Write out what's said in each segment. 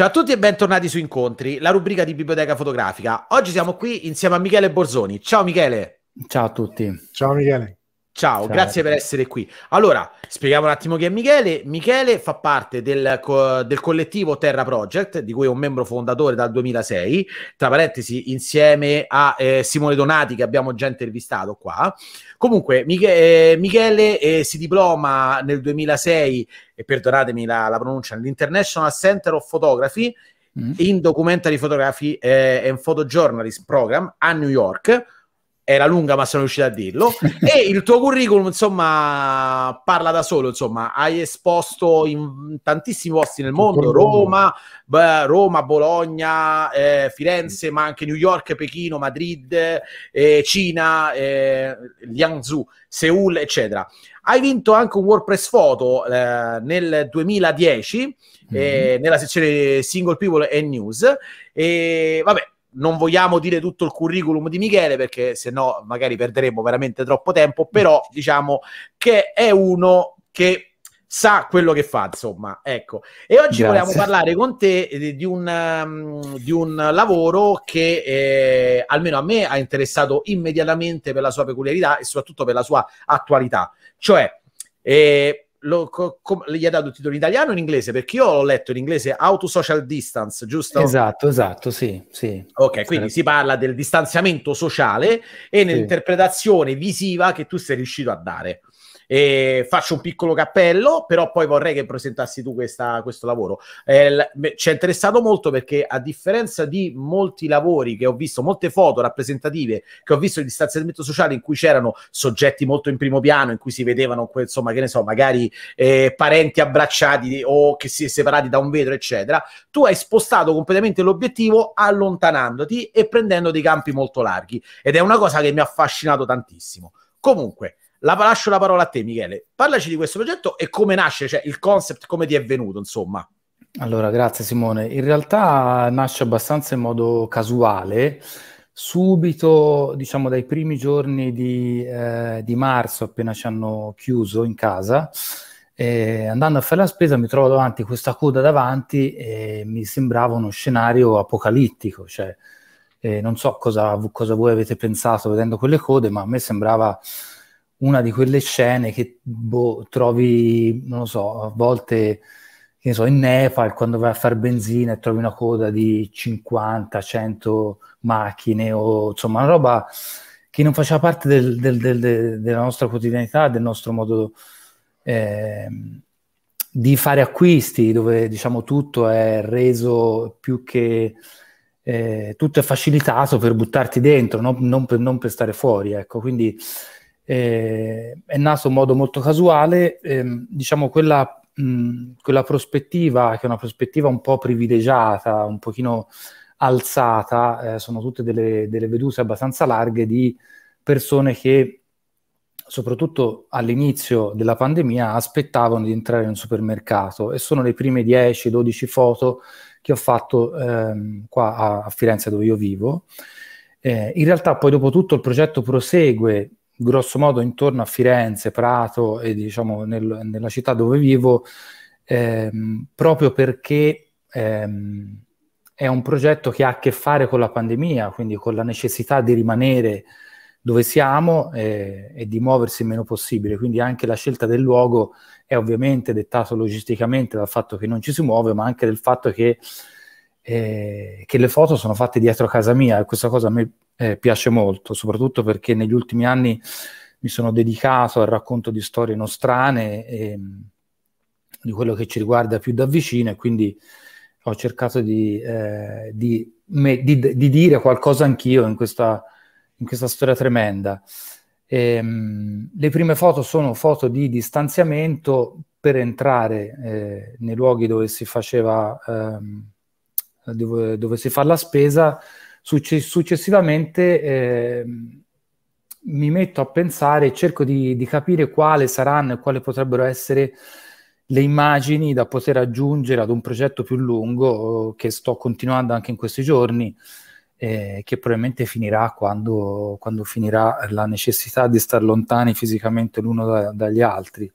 Ciao a tutti e bentornati su Incontri, la rubrica di Biblioteca Fotografica. Oggi siamo qui insieme a Michele Borzoni. Ciao Michele. Ciao a tutti. Ciao Michele. Ciao, Ciao, grazie per essere qui. Allora, spieghiamo un attimo chi è Michele. Michele fa parte del, co- del, collettivo Terra Project, di cui è un membro fondatore dal 2006, tra parentesi, insieme a eh, Simone Donati, che abbiamo già intervistato qua. Comunque, Miche- eh, Michele eh, si diploma nel 2006, e perdonatemi la, la pronuncia, all'International Center of Photography mm. in Documentary Photography eh, and Photojournalism Program a New York era lunga ma sono riuscito a dirlo e il tuo curriculum insomma parla da solo insomma hai esposto in tantissimi posti nel mondo Roma, beh, Roma Bologna, eh, Firenze ma anche New York, Pechino, Madrid eh, Cina eh, Liangzhou, Seoul eccetera hai vinto anche un WordPress foto eh, nel 2010 mm-hmm. Eh, nella sezione Single People e News e vabbè non vogliamo dire tutto il curriculum di Michele perché sennò magari perderemo veramente troppo tempo, però mm. diciamo che è uno che sa quello che fa, insomma, ecco. E oggi Grazie. volevamo parlare con te eh, di un, ehm, di un lavoro che eh, almeno a me ha interessato immediatamente per la sua peculiarità e soprattutto per la sua attualità, cioè eh, lo, co, com, gli ha dato il titolo in italiano o in inglese? Perché io l'ho letto in inglese Auto Social Distance, giusto? Esatto, esatto, sì. sì. Ok, sì. quindi si parla del distanziamento sociale e sì. nell'interpretazione visiva che tu sei riuscito a dare. E faccio un piccolo cappello, però poi vorrei che presentassi tu questa, questo lavoro. Eh, ci è interessato molto perché a differenza di molti lavori che ho visto, molte foto rappresentative che ho visto di distanziamento sociale in cui c'erano soggetti molto in primo piano, in cui si vedevano, insomma, che ne so, magari eh, parenti abbracciati o che si è separati da un vetro, eccetera, tu hai spostato completamente l'obiettivo allontanandoti e prendendo dei campi molto larghi ed è una cosa che mi ha affascinato tantissimo. Comunque, la, lascio la parola a te, Michele. Parlaci di questo progetto e come nasce, cioè il concept, come ti è venuto, insomma. Allora, grazie Simone. In realtà nasce abbastanza in modo casuale. Subito, diciamo, dai primi giorni di, eh, di marzo, appena ci hanno chiuso in casa, eh, andando a fare la spesa mi trovo davanti questa coda davanti e mi sembrava uno scenario apocalittico, cioè eh, non so cosa, cosa voi avete pensato vedendo quelle code, ma a me sembrava una di quelle scene che boh, trovi, non lo so, a volte che ne so, in Nepal quando vai a fare benzina e trovi una coda di 50, 100 macchine o insomma una roba che non faceva parte del, del, del, della nostra quotidianità, del nostro modo eh, di fare acquisti, dove diciamo tutto è reso più che... Eh, tutto è facilitato per buttarti dentro, no? non, per, non, per, stare fuori, ecco, quindi eh, è nato in modo molto casuale, ehm, diciamo quella, mh, quella, prospettiva, che è una prospettiva un po' privilegiata, un pochino alzata, eh, sono tutte delle, delle vedute abbastanza larghe di persone che soprattutto all'inizio della pandemia aspettavano di entrare in un supermercato e sono le prime 10-12 foto che ho fatto ehm, qua a, a Firenze dove io vivo. Eh, in realtà poi dopo tutto il progetto prosegue grosso modo intorno a Firenze, Prato e diciamo nel, nella città dove vivo, ehm, proprio perché ehm, è un progetto che ha a che fare con la pandemia, quindi con la necessità di rimanere dove siamo eh, e di muoversi il meno possibile. Quindi anche la scelta del luogo è ovviamente dettata logisticamente dal fatto che non ci si muove, ma anche dal fatto che, eh, che le foto sono fatte dietro casa mia e questa cosa a me eh, piace molto, soprattutto perché negli ultimi anni mi sono dedicato al racconto di storie nostrane e mm, di quello che ci riguarda più da vicino e quindi ho cercato di, eh, di, me, di, di dire qualcosa anch'io in questa, in questa storia tremenda. E, mh, mm, le prime foto sono foto di distanziamento per entrare eh, nei luoghi dove si faceva ehm, dove, dove si fa la spesa Succe- successivamente eh, mi metto a pensare e cerco di, di, capire quale saranno e quali potrebbero essere le immagini da poter aggiungere ad un progetto più lungo eh, che sto continuando anche in questi giorni, eh, che probabilmente finirà quando, quando, finirà la necessità di stare lontani fisicamente l'uno da, dagli altri.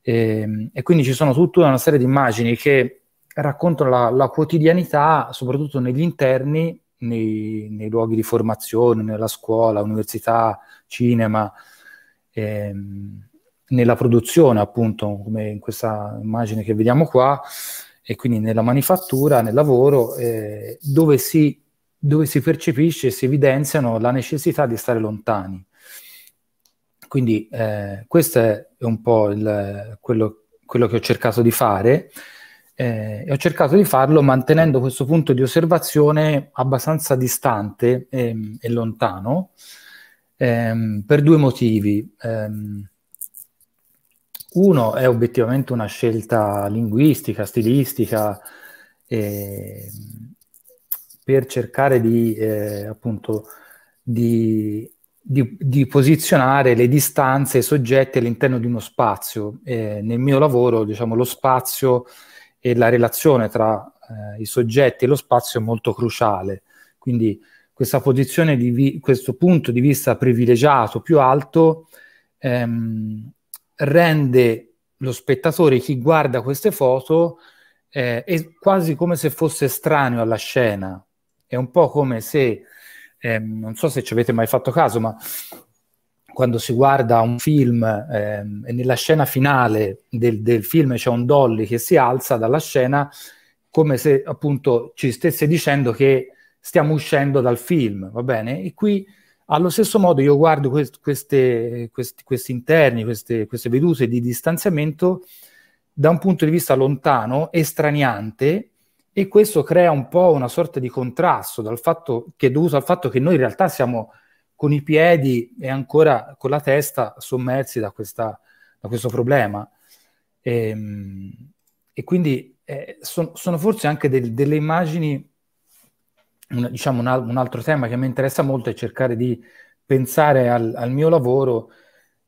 E, ehm, e, quindi ci sono tutta una serie di immagini che raccontano la, la quotidianità, soprattutto negli interni, nei, nei luoghi di formazione, nella scuola, università, cinema, ehm, nella produzione appunto, come in questa immagine che vediamo qua, e quindi nella manifattura, nel lavoro, eh, dove, si, dove si percepisce e si evidenziano la necessità di stare lontani. Quindi eh, questo è un po' il, quello, quello che ho cercato di fare eh, e ho cercato di farlo mantenendo questo punto di osservazione abbastanza distante e, ehm, e lontano ehm, per due motivi. Ehm, uno è obiettivamente una scelta linguistica, stilistica, eh, per cercare di, eh, appunto, di, di, di, posizionare le distanze e i soggetti all'interno di uno spazio. Eh, nel mio lavoro, diciamo, lo spazio e la relazione tra eh, i soggetti e lo spazio è molto cruciale. Quindi questa posizione, vi- questo punto di vista privilegiato più alto ehm, rende lo spettatore, chi guarda queste foto, eh, è quasi come se fosse estraneo alla scena. È un po' come se, ehm, non so se ci avete mai fatto caso, ma quando si guarda un film ehm, e nella scena finale del, del film c'è un Dolly che si alza dalla scena come se appunto ci stesse dicendo che stiamo uscendo dal film, va bene? E qui allo stesso modo io guardo quest- queste, questi, questi, interni, queste, queste vedute di distanziamento da un punto di vista lontano, estraniante, e questo crea un po' una sorta di contrasto dal fatto che, dovuto al fatto che noi in realtà siamo con i piedi e ancora con la testa sommersi da, questa, da questo problema. E, ehm, e quindi eh, son, sono forse anche del, delle immagini, un, diciamo un, un, altro tema che mi interessa molto è cercare di pensare al, al mio lavoro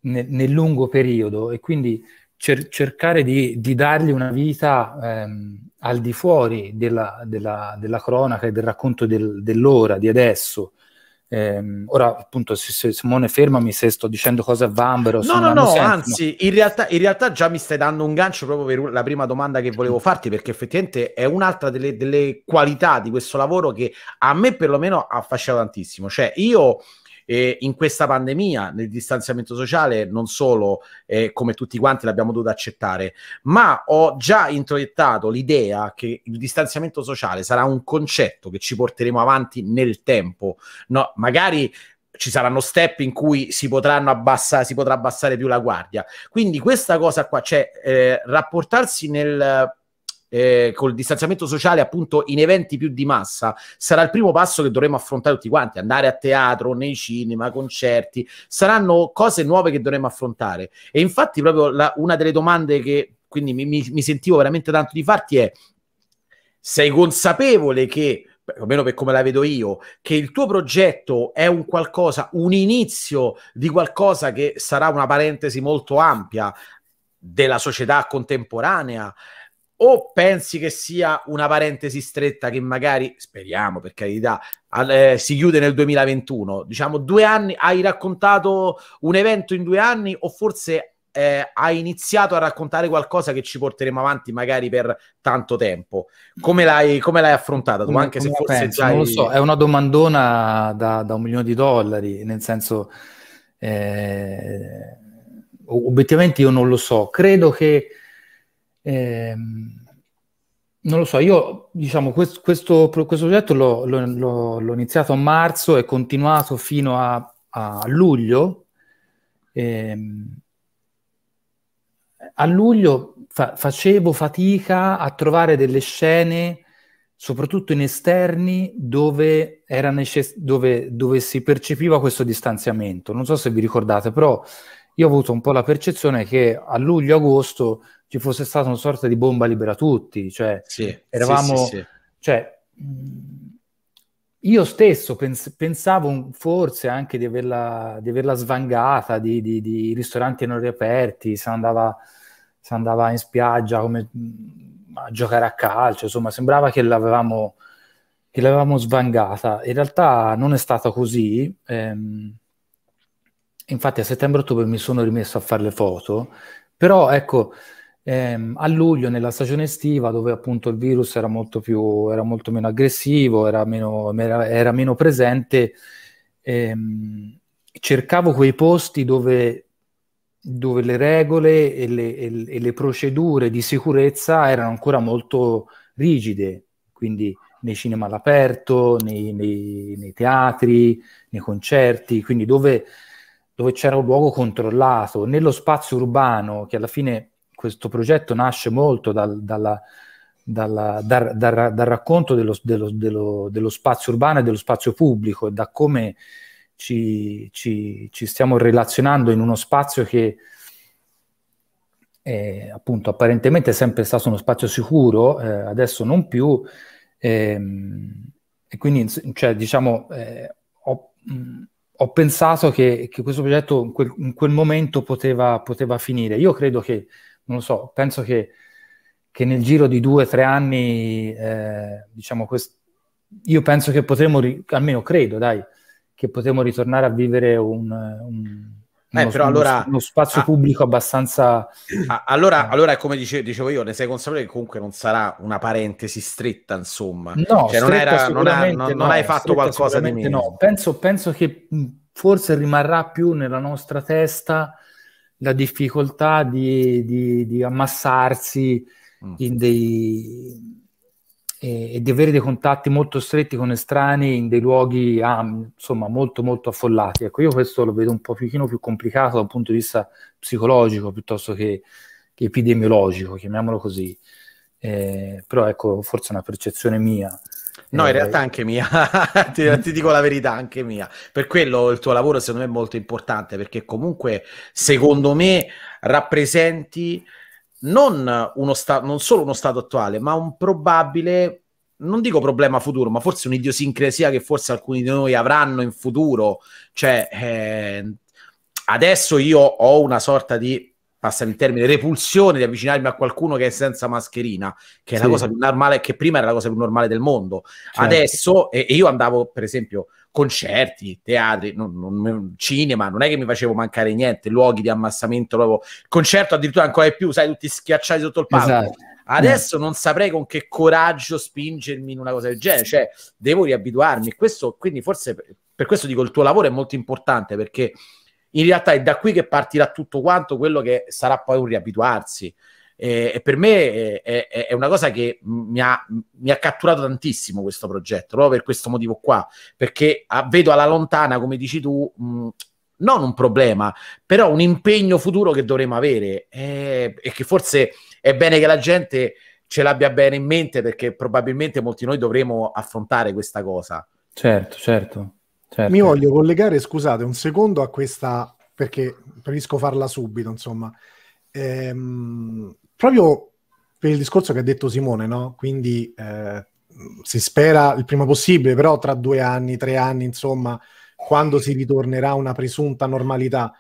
ne, nel lungo periodo e quindi cer- cercare di, di, dargli una vita ehm, al di fuori della, della, della, cronaca e del racconto del, dell'ora, di adesso Ehm, ora, appunto, se, se, Simone, fermami se sto dicendo cose a vambero. No, no, no, senso, anzi, no. In, realtà, in realtà, già mi stai dando un gancio proprio per la prima domanda che volevo farti, perché effettivamente è un'altra delle, delle qualità di questo lavoro che a me perlomeno affascina tantissimo. Cioè, io e in questa pandemia, nel distanziamento sociale, non solo eh, come tutti quanti l'abbiamo dovuto accettare, ma ho già introiettato l'idea che il distanziamento sociale sarà un concetto che ci porteremo avanti nel tempo. No, magari ci saranno step in cui si, potranno abbassare, si potrà abbassare più la guardia. Quindi questa cosa qua, cioè eh, rapportarsi nel eh, col distanziamento sociale appunto in eventi più di massa sarà il primo passo che dovremo affrontare tutti quanti andare a teatro, nei cinema, concerti saranno cose nuove che dovremo affrontare e infatti proprio la, una delle domande che quindi mi, mi, mi sentivo veramente tanto di farti è sei consapevole che almeno per come la vedo io, che il tuo progetto è un qualcosa, un inizio di qualcosa che sarà una parentesi molto ampia della società contemporanea o pensi che sia una parentesi stretta che magari, speriamo per carità, al, eh, si chiude nel 2021? Diciamo due anni, hai raccontato un evento in due anni o forse eh, hai iniziato a raccontare qualcosa che ci porteremo avanti magari per tanto tempo? Come l'hai, come l'hai affrontata tu? Anche come se forse penso, hai... Non lo so, è una domandona da, da un milione di dollari, nel senso... Eh, obiettivamente io non lo so, credo che eh, non lo so, io diciamo quest, questo, questo, progetto l'ho, l'ho, l'ho, iniziato a marzo e continuato fino a, a luglio. Eh, a luglio fa- facevo fatica a trovare delle scene, soprattutto in esterni, dove, necess- dove, dove, si percepiva questo distanziamento. Non so se vi ricordate, però io ho avuto un po' la percezione che a luglio-agosto ci fosse stata una sorta di bomba libera tutti, cioè sì, eravamo... Sì, sì, cioè, io stesso pens- pensavo forse anche di averla, di averla svangata, di, di, di, ristoranti non riaperti, se andava, se andava in spiaggia come, mm, a giocare a calcio, insomma sembrava che l'avevamo, che l'avevamo svangata. In realtà non è stato così. Ehm, infatti a settembre-ottobre mi sono rimesso a fare le foto, però ecco ehm, a luglio nella stagione estiva dove appunto il virus era molto, più, era molto meno aggressivo, era meno, era, era meno presente, ehm, cercavo quei posti dove, dove le regole e le, e, e le procedure di sicurezza erano ancora molto rigide, quindi nei cinema all'aperto, nei, nei, nei, teatri, nei concerti, quindi dove, dove, c'era un luogo controllato, nello spazio urbano, che alla fine questo progetto nasce molto dal, dalla, dalla, dal, dal, dal racconto dello, dello, dello, dello, spazio urbano e dello spazio pubblico e da come ci, ci, ci stiamo relazionando in uno spazio che eh, appunto apparentemente è sempre stato uno spazio sicuro, eh, adesso non più, ehm, e quindi cioè, diciamo, eh, ho, mh, ho, pensato che, che questo progetto in quel, in quel momento poteva, poteva, finire. Io credo che non lo so, penso che, che nel giro di due o tre anni, eh, diciamo, quest- io penso che potremo, ri- almeno credo, dai, che potremo ritornare a vivere un, un eh, uno, allora, uno, spazio ah, pubblico abbastanza. Ah, allora, eh. allora, come dicevo, dicevo, io, ne sei consapevole che comunque non sarà una parentesi stretta, insomma. No, cioè, non, era, non, ha, non, no, non, hai fatto qualcosa di meno. No, penso, penso, che forse rimarrà più nella nostra testa la difficoltà di, di, di ammassarsi mm. dei, e, e, di avere dei contatti molto stretti con estranei in dei luoghi ah, insomma molto molto affollati. Ecco, io questo lo vedo un po' più, più complicato dal punto di vista psicologico piuttosto che, che epidemiologico, chiamiamolo così. Eh, però ecco, forse è una percezione mia. No, in eh, realtà anche mia, ti, ti, dico la verità, anche mia. Per quello il tuo lavoro secondo me è molto importante perché comunque secondo me rappresenti non, uno sta- non solo uno stato attuale, ma un probabile, non dico problema futuro, ma forse un'idiosincrasia che forse alcuni di noi avranno in futuro. Cioè, eh, adesso io ho una sorta di passami il termine, repulsione di avvicinarmi a qualcuno che è senza mascherina, che è sì. la cosa più normale, che prima era la cosa più normale del mondo. Certo. Adesso, e, e, io andavo per esempio concerti, teatri, non, non, cinema, non è che mi facevo mancare niente, luoghi di ammassamento, proprio concerto addirittura ancora di più, sai, tutti schiacciati sotto il palco. Esatto. Adesso mm. non saprei con che coraggio spingermi in una cosa del genere, cioè devo riabituarmi. Questo, quindi forse per, per questo dico il tuo lavoro è molto importante perché in realtà è da qui che partirà tutto quanto quello che sarà poi un riabituarsi. Eh, e per me è, è, è, una cosa che mi ha, mi ha, catturato tantissimo questo progetto, proprio per questo motivo qua, perché a, ah, vedo alla lontana, come dici tu, mh, mm, non un problema, però un impegno futuro che dovremo avere eh, e che forse è bene che la gente ce l'abbia bene in mente perché probabilmente molti di noi dovremo affrontare questa cosa. Certo, certo. Certo. Mi voglio collegare, scusate, un secondo a questa, perché preferisco farla subito, insomma. Ehm, proprio per il discorso che ha detto Simone, no? Quindi eh, si spera il prima possibile, però tra due anni, tre anni, insomma, quando si ritornerà a una presunta normalità,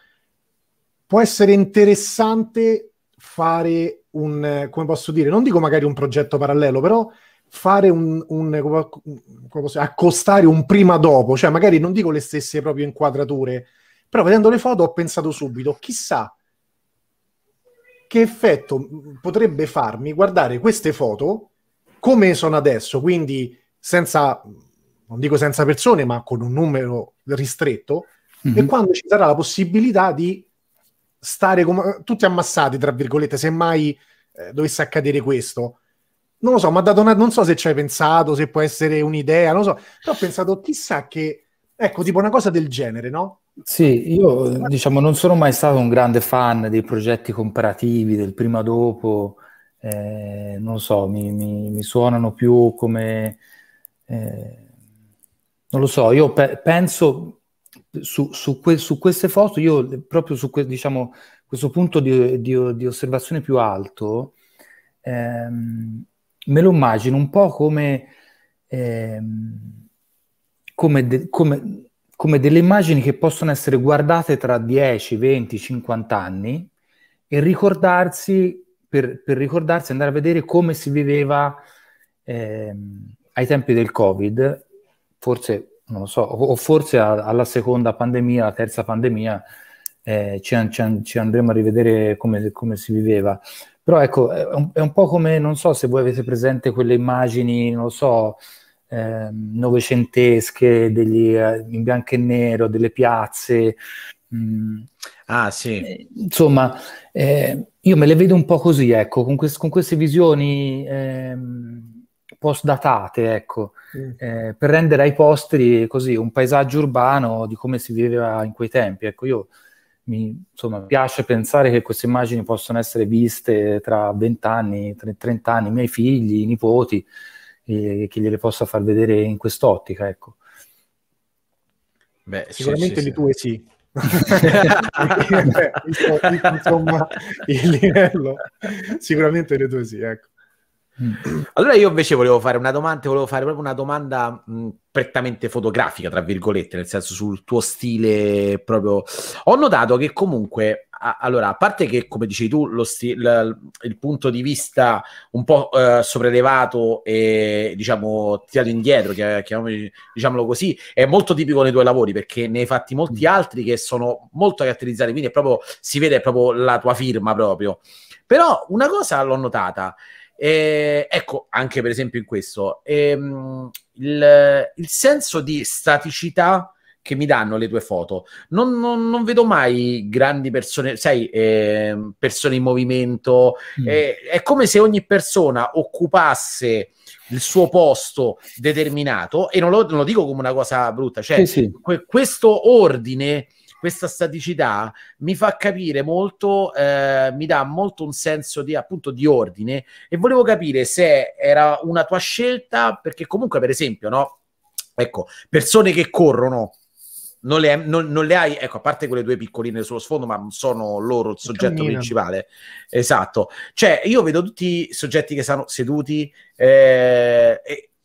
può essere interessante fare un, come posso dire, non dico magari un progetto parallelo, però fare un, un, un accostare un prima dopo, cioè magari non dico le stesse proprio inquadrature, però vedendo le foto ho pensato subito, chissà che effetto potrebbe farmi guardare queste foto come sono adesso, quindi senza, non dico senza persone, ma con un numero ristretto, mm-hmm. e mhm. quando ci sarà la possibilità di stare com- tutti ammassati, tra virgolette, semmai eh, dovesse accadere questo non lo so, ma da Donato non so se ci hai pensato, se può essere un'idea, non lo so, però ho pensato chissà che, ecco, tipo una cosa del genere, no? Sì, io diciamo non sono mai stato un grande fan dei progetti comparativi, del prima dopo, eh, non so, mi, mi, mi, suonano più come... Eh, non lo so, io pe- penso su, su, que- su, queste foto, io proprio su que- diciamo, questo punto di, di, di osservazione più alto, ehm, me lo immagino un po' come, eh, come, de- come, come delle immagini che possono essere guardate tra 10, 20, 50 anni e ricordarsi, per, per ricordarsi, andare a vedere come si viveva eh, ai tempi del Covid, forse, non lo so, o forse a, alla seconda pandemia, alla terza pandemia, eh, ci, ci, ci, andremo a rivedere come, come si viveva. Però ecco, è un, è un, po' come, non so se voi avete presente quelle immagini, non lo so, eh, novecentesche, degli, eh, in bianco e nero, delle piazze. Mm. Ah sì. Eh, insomma, eh, io me le vedo un po' così, ecco, con, quest- con queste visioni ehm, post datate, ecco, mm. Eh, per rendere ai posteri così un paesaggio urbano di come si viveva in quei tempi. Ecco, io mi insomma, piace pensare che queste immagini possano essere viste tra vent'anni, trent'anni, i miei figli, i nipoti, e che gliele possa far vedere in quest'ottica. Ecco. Beh, Sicuramente sì, sì, le tue sì. insomma, il livello sicuramente le tue sì, ecco. Mm. Allora io invece volevo fare una domanda, volevo fare proprio una domanda mh, mm, prettamente fotografica, tra virgolette, nel senso sul tuo stile proprio. Ho notato che comunque, a, allora, a parte che, come dicevi tu, lo sti- l- il punto di vista un po' eh, sopraelevato e, diciamo, tirato indietro, chiam- diciamolo così, è molto tipico nei tuoi lavori, perché ne hai fatti molti mm. altri che sono molto caratterizzati, quindi è proprio, si vede proprio la tua firma proprio. Però una cosa l'ho notata, eh, ecco, anche per esempio in questo, ehm, il, il, senso di staticità che mi danno le tue foto. Non, non, non vedo mai grandi persone, sai, eh, persone in movimento. Mm. Eh, è come se ogni persona occupasse il suo posto determinato, e non lo, non lo dico come una cosa brutta, cioè sì, sì. Que- questo ordine questa staticità mi fa capire molto, eh, mi dà molto un senso di appunto di ordine e volevo capire se era una tua scelta, perché comunque per esempio, no? Ecco, persone che corrono, non le, non, non le, hai, ecco, a parte quelle due piccoline sullo sfondo, ma sono loro il soggetto Cammino. principale. Esatto. Cioè, io vedo tutti i soggetti che stanno seduti, eh,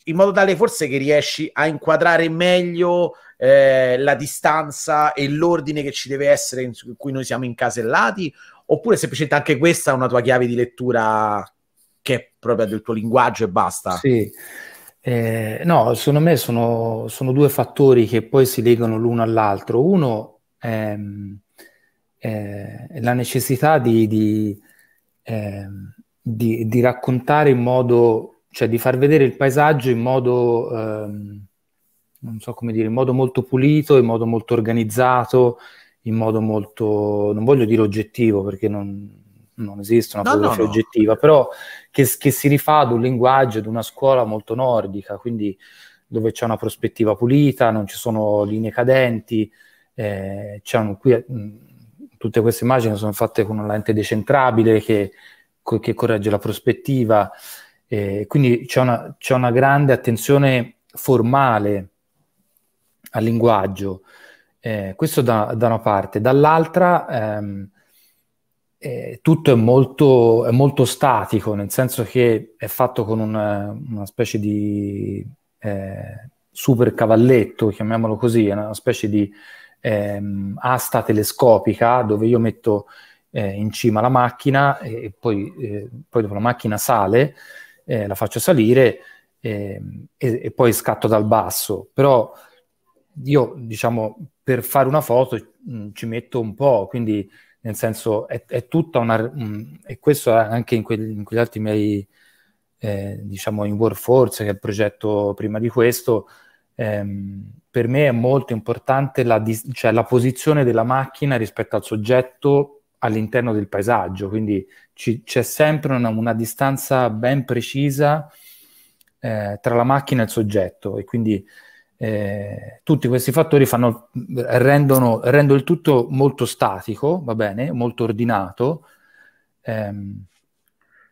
in modo tale forse che riesci a inquadrare meglio eh, la distanza e l'ordine che ci deve essere in cui noi siamo incasellati? Oppure semplicemente anche questa è una tua chiave di lettura che è propria del tuo linguaggio e basta? Sì. Eh, no, secondo me sono, sono, due fattori che poi si legano l'uno all'altro. Uno è, ehm, è eh, la necessità di, di, eh, di, di raccontare in modo cioè di far vedere il paesaggio in modo ehm, non so come dire, in modo molto pulito, in modo molto organizzato, in modo molto, non voglio dire oggettivo perché non, non esiste una no, fotografia no, cioè no. oggettiva, però che, che, si rifà ad un linguaggio, ad una scuola molto nordica, quindi dove c'è una prospettiva pulita, non ci sono linee cadenti, eh, un, qui, mm, tutte queste immagini sono fatte con una lente decentrabile che, che corregge la prospettiva, eh, quindi c'è una, c'è una grande attenzione formale al linguaggio. Eh, questo da, da, una parte. Dall'altra ehm, eh, tutto è molto, è molto, statico, nel senso che è fatto con una, una specie di eh, super cavalletto, chiamiamolo così, una specie di ehm, asta telescopica dove io metto eh, in cima la macchina e poi, eh, poi dopo la macchina sale, eh, la faccio salire ehm, e, e poi scatto dal basso. Però io diciamo per fare una foto mh, mm, ci metto un po', quindi nel senso è, è tutta una... Mh, mm, e questo anche in, quegli, in quegli altri miei, eh, diciamo in Workforce, che è il progetto prima di questo, ehm, per me è molto importante la, cioè, la posizione della macchina rispetto al soggetto all'interno del paesaggio, quindi c'è sempre una, una, distanza ben precisa eh, tra la macchina e il soggetto e quindi eh, tutti questi fattori fanno, rendono, rendono, il tutto molto statico, va bene, molto ordinato. Ehm,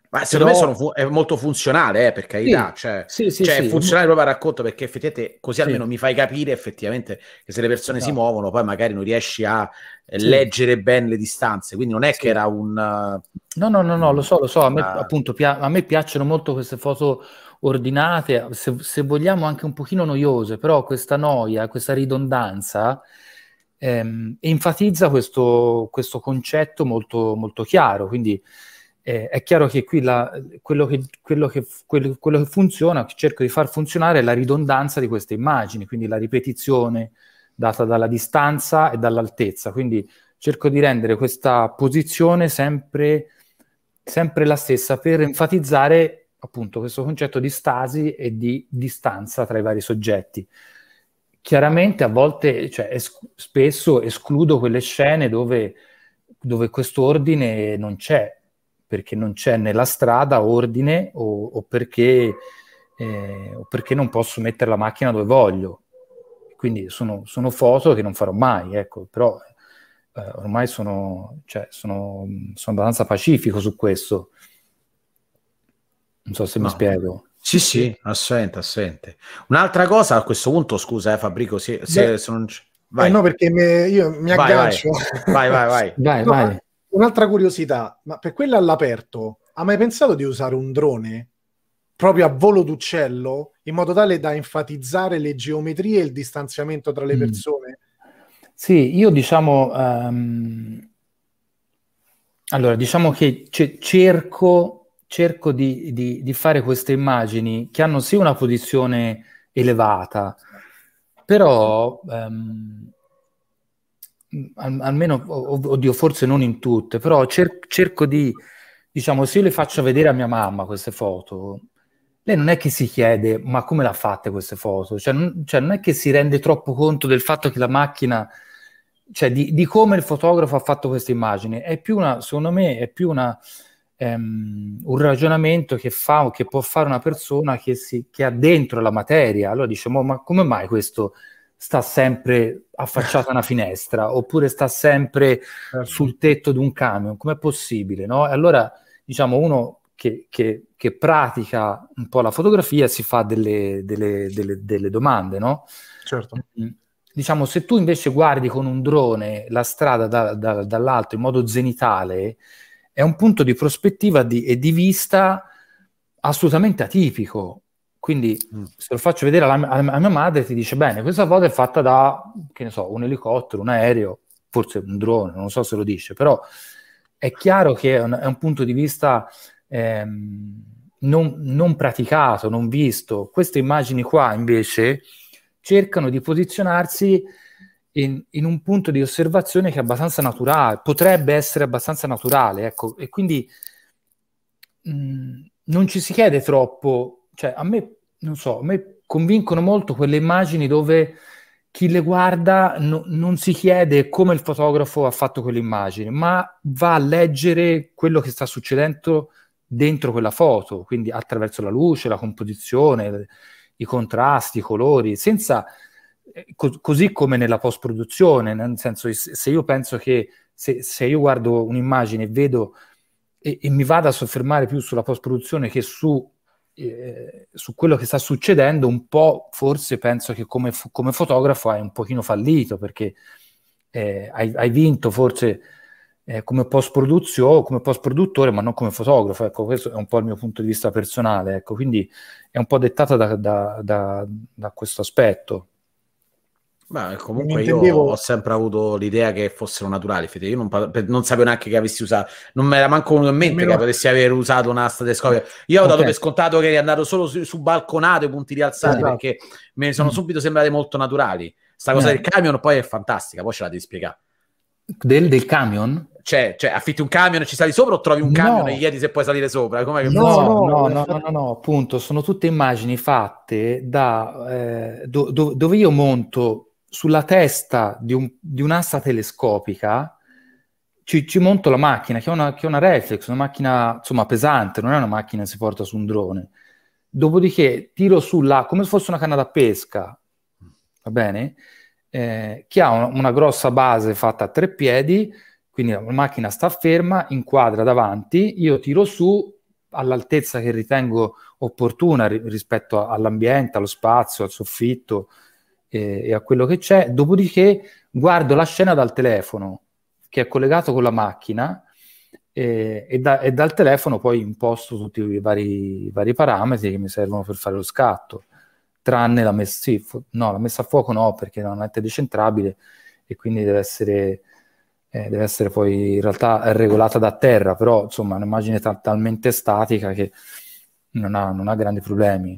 ma secondo però... me fu- è molto funzionale, eh, per carità. Sì, cioè, sì, sì, cioè funzionale proprio al racconto perché effettivamente così almeno mi fai capire effettivamente che se le persone no. si esatto. muovono poi magari non riesci a eh, leggere bene le distanze. Quindi non è che era un... No, no, no, no, lo so, lo so. A me, ah. appunto, pia- a me piacciono molto queste foto ordinate, se, se, vogliamo anche un pochino noiose, però questa noia, questa ridondanza ehm, enfatizza questo, questo concetto molto, molto, chiaro. Quindi eh, è chiaro che qui la, quello, che, quello, che, quello, quello, che, funziona, che cerco di far funzionare, è la ridondanza di queste immagini, quindi la ripetizione data dalla distanza e dall'altezza. Quindi cerco di rendere questa posizione sempre, sempre la stessa per enfatizzare appunto questo concetto di stasi e di distanza tra i vari soggetti. Chiaramente a volte, cioè, es- spesso escludo quelle scene dove, dove questo ordine non c'è, perché non c'è nella strada ordine o, o, perché, eh, o perché, non posso mettere la macchina dove voglio. Quindi sono, sono foto che non farò mai, ecco, però eh, ormai sono, cioè, sono, sono abbastanza pacifico su questo. Non so se no. mi spiego. Sì, sì, assente, assente. Un'altra cosa a questo punto, scusa eh, Fabbrico, se, se, se non... Eh, vai. Eh no, perché me, io mi aggancio. Vai, vai, vai. vai, no, vai. Un'altra curiosità, ma per quella all'aperto, ha mai pensato di usare un drone proprio a volo d'uccello in modo tale da enfatizzare le geometrie e il distanziamento tra le mm. persone? Sì, io diciamo... Um... Allora, diciamo che c- cerco cerco di, di, di, fare queste immagini che hanno sì una posizione elevata, però ehm, almeno, oddio, forse non in tutte, però cer- cerco di, diciamo, se io le faccio vedere a mia mamma queste foto, lei non è che si chiede ma come l'ha fatta queste foto, cioè non, cioè, non è che si rende troppo conto del fatto che la macchina, cioè di, di come il fotografo ha fatto questa immagine, è più una, secondo me, è più una um, un ragionamento che, fa, che può fare una persona che, si, che ha dentro la materia. Allora diciamo, ma come mai questo sta sempre affacciato a una finestra oppure sta sempre certo. sul tetto di un camion? Com'è possibile? No? Allora, diciamo, uno che, che, che, pratica un po' la fotografia si fa delle, delle, delle, delle domande, no? Certo. Mm. Diciamo, se tu invece guardi con un drone la strada da, da, dall'alto in modo zenitale, è un punto di prospettiva di, e di vista assolutamente atipico. Quindi mm. se lo faccio vedere alla, a mia madre ti dice, bene, questa foto è fatta da, che ne so, un elicottero, un aereo, forse un drone, non so se lo dice, però è chiaro che è un, è un punto di vista ehm, non, non, praticato, non visto. Queste immagini qua invece cercano di posizionarsi in, in, un punto di osservazione che è abbastanza naturale, potrebbe essere abbastanza naturale, ecco, e quindi mh, mm, non ci si chiede troppo, cioè a me, non so, a me convincono molto quelle immagini dove chi le guarda no, non si chiede come il fotografo ha fatto quell'immagine, ma va a leggere quello che sta succedendo dentro quella foto, quindi attraverso la luce, la composizione, i contrasti, i colori, senza eh, co- così come nella post-produzione, nel senso se io penso che se, se io guardo un'immagine e vedo e, mi vado a soffermare più sulla post-produzione che su, eh, su quello che sta succedendo, un po' forse penso che come, come fotografo hai un pochino fallito perché eh, hai, hai vinto forse... Eh, come post-produzione, come post-produttore, ma non come fotografo. Ecco, questo è un po' il mio punto di vista personale. Ecco, quindi è un po' dettata da, da, da, da questo aspetto. Beh, comunque io ho sempre avuto l'idea che fossero naturali, Fede. Io non, non, sapevo neanche che avessi usato, non mi era manco venuto in mente Nemmeno... che potessi aver usato una stetoscopio. Io ho okay. dato per scontato che eri andato solo su, su balconato punti rialzati esatto. perché mi sono mm. subito sembrate molto naturali. Sta cosa mm. del camion poi è fantastica, poi ce la devi spiegare. Del, del camion? Cioè, cioè, affitti un camion e ci sali sopra o trovi un camion no. e chiedi se puoi salire sopra? Com'è che no, no, no, no, no, no, no, appunto, sono tutte immagini fatte da eh, do, do, dove io monto sulla testa di, un, di un'asta telescopica ci, ci, monto la macchina, che è, una, che è una reflex, una macchina insomma pesante, non è una macchina che si porta su un drone. Dopodiché tiro sulla, come se fosse una canna da pesca, va bene? Eh, che ha una, una grossa base fatta a tre piedi, quindi la macchina sta ferma, inquadra davanti, io tiro su all'altezza che ritengo opportuna ri- rispetto all'ambiente, allo spazio, al soffitto, e, e a quello che c'è, dopodiché guardo la scena dal telefono che è collegato con la macchina e, e, da, e dal telefono poi imposto tutti i vari, i vari, parametri che mi servono per fare lo scatto, tranne la messa, sì, fu- no, la messa a fuoco no perché non è decentrabile e quindi deve essere... Eh, deve essere poi in realtà regolata da terra, però insomma è un'immagine tal- talmente statica che non ha, non ha grandi problemi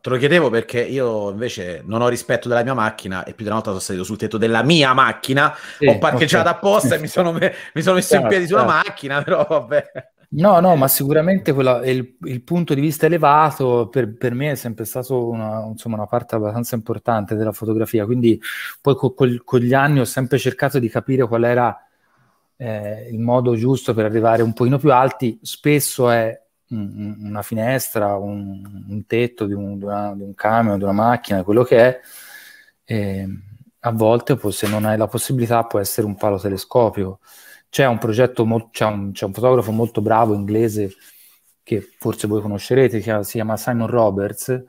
te lo chiedevo perché io invece non ho rispetto della mia macchina e più di una volta sono salito sul tetto della mia macchina, sì, ho parcheggiato okay. apposta e mi sono, me- mi sono messo in piedi sulla macchina, però vabbè. No, no, ma sicuramente quella, il, il, punto di vista elevato per, per me è sempre stato una, insomma, una, parte abbastanza importante della fotografia, quindi poi co- col, con gli anni ho sempre cercato di capire qual era eh, il modo giusto per arrivare un pochino più alti, spesso è una finestra, un, un tetto di un, di, una, di un, camion, di una macchina, quello che è, e, a volte se non hai la possibilità può essere un palo telescopico. C'è un progetto, mo- c'è, c'è un fotografo molto bravo inglese che forse voi conoscerete, che si chiama Simon Roberts,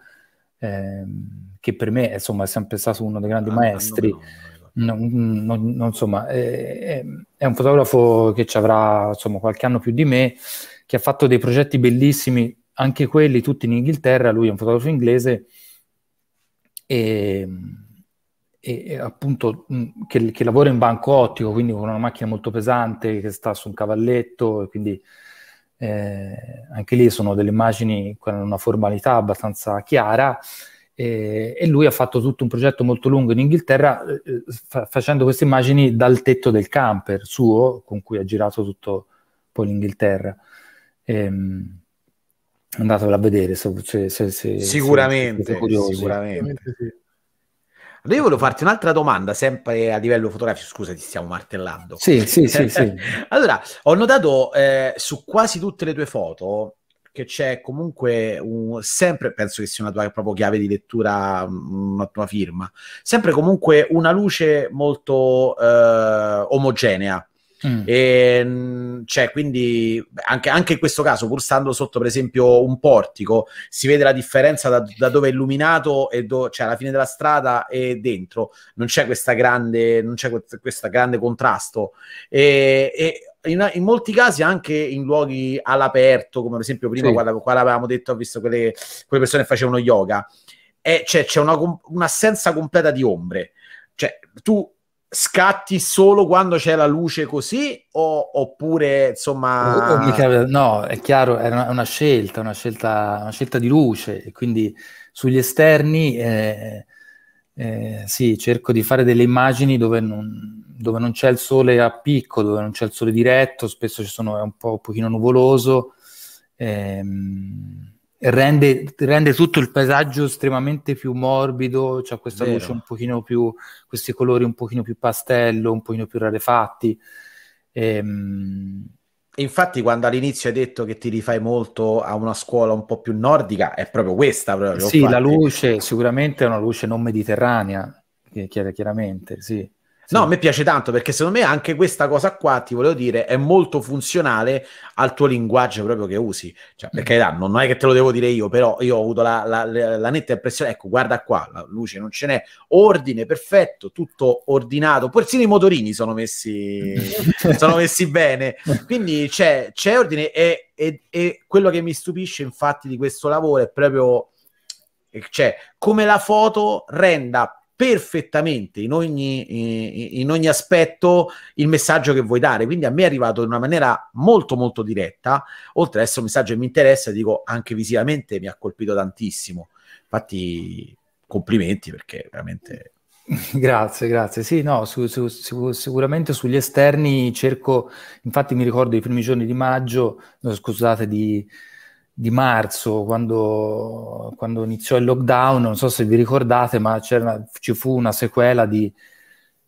eh, che per me insomma, è sempre stato uno dei grandi ah, maestri. No, no, no, insomma, è, è, un fotografo che ci avrà insomma, qualche anno più di me che ha fatto dei progetti bellissimi, anche quelli tutti in Inghilterra, lui è un fotografo inglese e, e appunto mm, che, che, lavora in banco ottico, quindi con una macchina molto pesante che sta su un cavalletto, e quindi eh, anche lì sono delle immagini con una formalità abbastanza chiara. e lui ha fatto tutto un progetto molto lungo in Inghilterra eh, fa- facendo queste immagini dal tetto del camper suo con cui ha girato tutto poi l'Inghilterra. Ehm, andatevela a vedere se, se, se sicuramente, se curiosi. sicuramente sì. Allora io volevo farti un'altra domanda, sempre a livello fotografico, scusa ti stiamo martellando. Sì, sì, sì, sì. Allora, ho notato eh, su quasi tutte le tue foto che c'è comunque un, sempre, penso che sia una tua proprio chiave di lettura, mm, una tua firma, sempre comunque una luce molto eh, omogenea Mm. E, ehm, cioè, quindi anche, anche, in questo caso, pur stando sotto, per esempio, un portico, si vede la differenza da, da dove è illuminato e do, cioè alla fine della strada e dentro. Non c'è questa grande, non c'è questa grande contrasto. E, e in, in, molti casi anche in luoghi all'aperto, come per esempio prima, sì. quando, quando avevamo detto, ho visto quelle, quelle persone che facevano yoga, e, cioè, c'è una, un'assenza completa di ombre. Cioè, tu scatti solo quando c'è la luce così o, oppure insomma no è chiaro è una, scelta una scelta una scelta di luce quindi sugli esterni eh, eh, sì cerco di fare delle immagini dove non, dove non, c'è il sole a picco dove non c'è il sole diretto spesso ci sono è un po' un pochino nuvoloso ehm, rende, rende, tutto il paesaggio estremamente più morbido, c'è cioè questa Vero. luce un pochino più, questi colori un pochino più pastello, un pochino più rarefatti. Ehm... Infatti, quando all'inizio hai detto che ti rifai molto a una scuola un po' più nordica, è proprio questa. Proprio, sì, la luce sicuramente è una luce non mediterranea, chiaramente, sì. No, a me piace tanto perché secondo me anche questa cosa qua, ti volevo dire, è molto funzionale al tuo linguaggio proprio che usi. Cioè, perché mm. non è che te lo devo dire io, però io ho avuto la, la, la, la netta impressione, ecco, guarda qua, la luce non ce n'è, ordine perfetto, tutto ordinato, persino i motorini sono messi, sono messi bene. Quindi c'è, c'è ordine e, e, e quello che mi stupisce infatti di questo lavoro è proprio cioè come la foto renda perfettamente in ogni, in ogni aspetto il messaggio che vuoi dare. Quindi a me è arrivato in una maniera molto molto diretta, oltre ad essere un messaggio che mi interessa, dico anche visivamente mi ha colpito tantissimo. Infatti complimenti perché veramente... Grazie, grazie. Sì, no, su, su, su, sicuramente sugli esterni cerco, infatti mi ricordo i primi giorni di maggio, no, scusate, di, di marzo, quando, quando, iniziò il lockdown, non so se vi ricordate, ma ci fu una sequela di,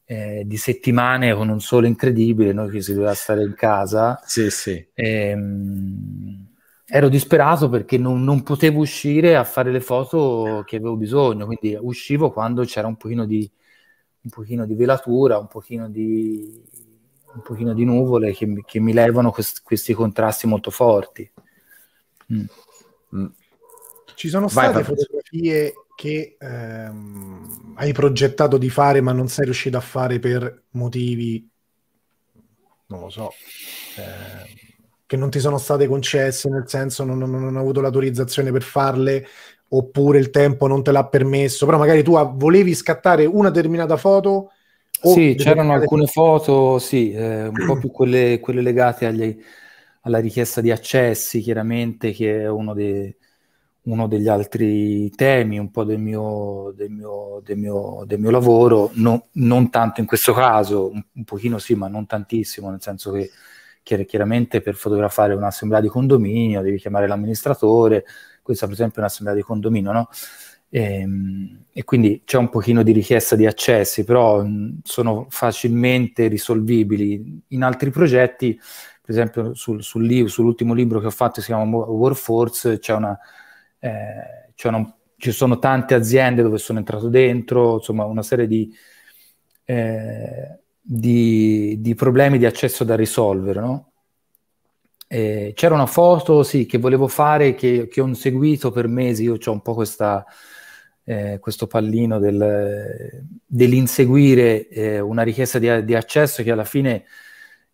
eh, di, settimane con un sole incredibile, noi che si doveva stare in casa. Sì, sì. E, ehm, mh, ero disperato perché non, non, potevo uscire a fare le foto che avevo bisogno, quindi uscivo quando c'era un pochino di, un pochino di velatura, un pochino di, un pochino di nuvole che, che mi levano quest, questi contrasti molto forti. Mm. Mm. Ci sono Vai, state fotografie che ehm, hai progettato di fare ma non sei riuscito a fare per motivi, non lo so, eh, che non ti sono state concesse, nel senso non, non, non ho avuto l'autorizzazione per farle oppure il tempo non te l'ha permesso, però magari tu ah, volevi scattare una determinata foto. sì, c'erano alcune foto, sì, eh, un po' più quelle, quelle legate agli, alla richiesta di accessi, chiaramente che è uno, de, uno degli altri temi un po' del mio, del mio, del mio, del mio lavoro, no, non tanto in questo caso, un, un, pochino sì, ma non tantissimo, nel senso che chiaramente per fotografare un'assemblea di condominio devi chiamare l'amministratore, questa per esempio è un'assemblea di condominio, no? E, ehm, e, quindi c'è un pochino di richiesta di accessi, però mh, sono facilmente risolvibili. In altri progetti per esempio sul, sul, sull'ultimo libro che ho fatto, si chiama Warforce, una, eh, una, ci sono tante aziende dove sono entrato dentro, insomma una serie di, eh, di, di problemi di accesso da risolvere. No? Eh, c'era una foto sì, che volevo fare, che, che ho seguito per mesi, io ho un po' questa... Eh, questo pallino del, dell'inseguire eh, una richiesta di, di, accesso che alla fine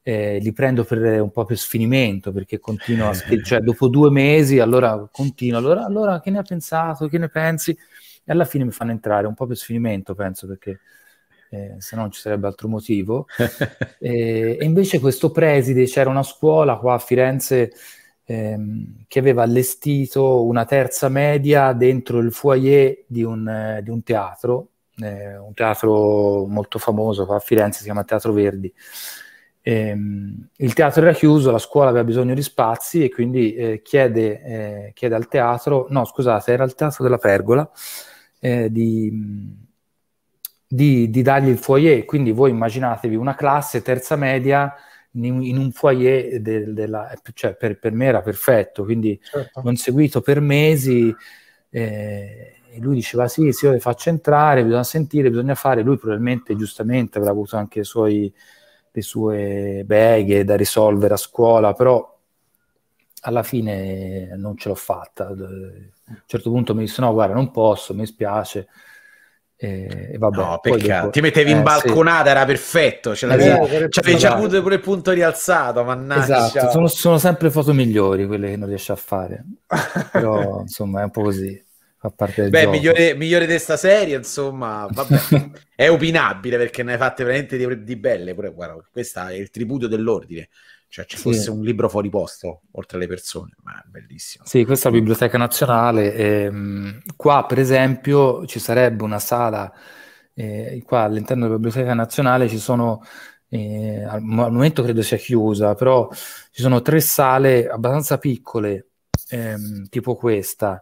eh, li prendo per un po' per sfinimento perché continuo a scrivere, cioè dopo due mesi allora continuo, allora, allora che ne ha pensato, che ne pensi? E alla fine mi fanno entrare un po' per sfinimento, penso, perché eh, se no non ci sarebbe altro motivo. eh, e invece questo preside, c'era una scuola qua a Firenze ehm, che aveva allestito una terza media dentro il foyer di un, eh, di un teatro, eh, un teatro molto famoso qua a Firenze, si chiama Teatro Verdi Ehm, il teatro era chiuso, la scuola aveva bisogno di spazi e quindi eh, chiede, eh, chiede, al teatro, no scusate, era il teatro della Pergola, eh, di, di, di, dargli il foyer. Quindi voi immaginatevi una classe terza media in, in un foyer, del, della, cioè per, per, me era perfetto, quindi certo. l'ho seguito per mesi. Eh, e lui diceva sì, sì, io le faccio entrare, bisogna sentire, bisogna fare, lui probabilmente giustamente avrà avuto anche i suoi, le sue beghe da risolvere a scuola, però alla fine non ce l'ho fatta. A un certo punto mi disse no, guarda, non posso, mi spiace. E, vabbè, no, peccato. Dopo... Ti mettevi in eh, balconata, sì. era perfetto. Ce l'avevi eh, esatto, cioè, già avuto pure il punto rialzato. Mannaggia. Esatto, sono, sono sempre foto migliori quelle che non riesci a fare. Però insomma è un po' così a parte Beh, migliore, migliore di sta serie, insomma, vabbè, è opinabile perché ne hai fatte veramente di, di belle. Pure, guarda, questo è il tributo dell'ordine cioè ci fosse sì. un libro fuori posto oltre alle persone, ma è bellissimo. Sì, questa è la Biblioteca Nazionale. Ehm, qua, per esempio, ci sarebbe una sala, eh, qua all'interno della Biblioteca Nazionale ci sono, eh, al, momento credo sia chiusa, però ci sono tre sale abbastanza piccole, ehm, tipo questa,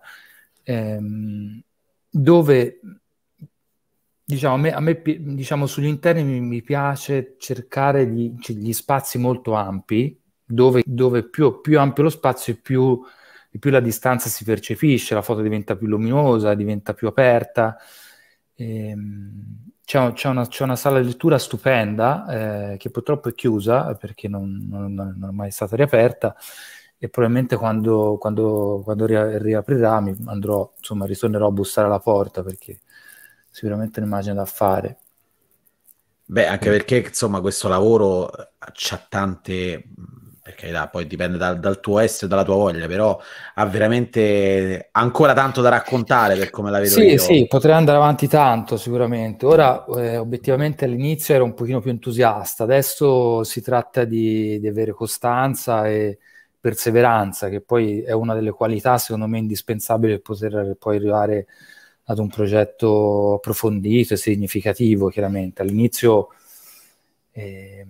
ehm, dove diciamo, a me, a me diciamo, sugli interni mi, mi piace cercare gli, cioè, gli, spazi molto ampi, dove, dove più, più, ampio lo spazio e più, più, la distanza si percepisce, la foto diventa più luminosa, diventa più aperta. Ehm, c'è, c'è, una, c'è, una, sala di lettura stupenda eh, che purtroppo è chiusa perché non, non, non è mai stata riaperta e probabilmente quando, quando, quando ri- riaprirà mi andrò, insomma, ritornerò a bussare alla porta perché sicuramente un'immagine da fare. Beh, anche perché insomma questo lavoro eh, c'ha tante, perché carità, poi dipende dal, dal tuo essere e dalla tua voglia, però ha veramente ancora tanto da raccontare per come la vedo sì, io. Sì, potrei andare avanti tanto sicuramente. Ora, eh, obiettivamente all'inizio ero un pochino più entusiasta, adesso si tratta di, di avere costanza e, perseveranza, che poi è una delle qualità secondo me indispensabili per poter poi arrivare ad un progetto approfondito e significativo, chiaramente. All'inizio, eh,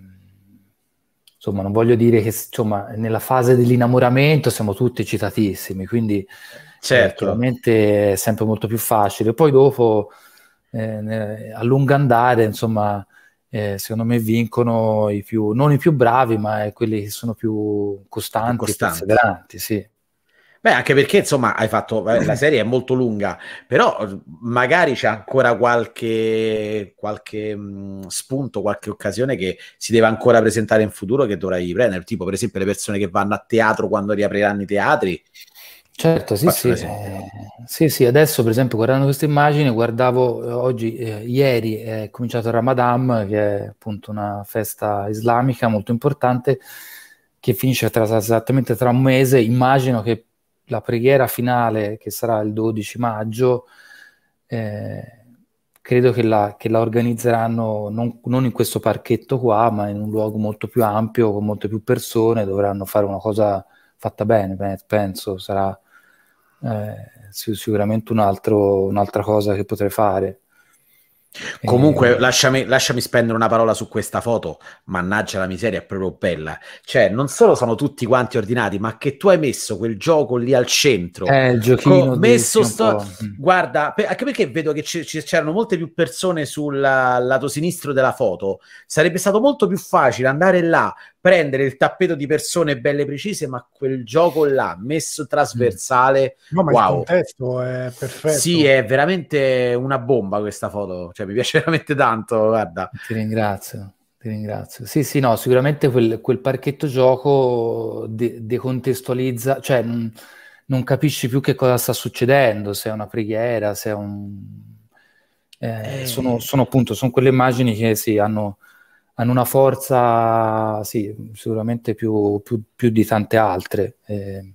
insomma, non voglio dire che insomma, nella fase dell'innamoramento siamo tutti eccitatissimi, quindi eh, certo. eh, è sempre molto più facile. Poi dopo, eh, a lungo andare, insomma, eh, secondo me vincono i più, non i più bravi, ma eh, quelli che sono più costanti, più costanti. perseveranti, sì. Beh, anche perché insomma hai fatto eh, la serie è molto lunga, però eh, magari c'è ancora qualche, qualche mh, mm, spunto, qualche occasione che si deve ancora presentare in futuro che dovrai prendere. Tipo, per esempio, le persone che vanno a teatro quando riapriranno i teatri, Certo, sì, sì. Eh, sì, sì. Adesso, per esempio, guardando questa immagine, guardavo eh, oggi, eh, ieri è cominciato il Ramadan, che è appunto una festa islamica molto importante, che finisce tra, esattamente tra un mese. Immagino che la preghiera finale, che sarà il 12 maggio, eh, credo che la, che la organizzeranno non, non in questo parchetto qua, ma in un luogo molto più ampio, con molte più persone, dovranno fare una cosa fatta bene, penso, sarà eh, sicuramente un altro, un'altra cosa che potrei fare. Comunque, eh, lasciami, lasciami, spendere una parola su questa foto. Mannaggia la miseria, è proprio bella. Cioè, non solo sono tutti quanti ordinati, ma che tu hai messo quel gioco lì al centro. Eh, il giochino. messo sto... Mm. Guarda, per, anche perché vedo che c'erano molte più persone sul lato sinistro della foto. Sarebbe stato molto più facile andare là, prendere il tappeto di persone belle precise, ma quel gioco là messo trasversale. No, ma wow. il contesto è perfetto. Sì, è veramente una bomba questa foto. Cioè, mi piace veramente tanto. Guarda. Ti ringrazio. Ti ringrazio. Sì, sì, no, sicuramente quel, quel parchetto gioco de- decontestualizza, cioè non, non capisci più che cosa sta succedendo, se è una preghiera, se è un, eh, eh. sono, sono, appunto sono quelle immagini che sì, hanno hanno una forza sì, sicuramente più, più, più, di tante altre. Eh.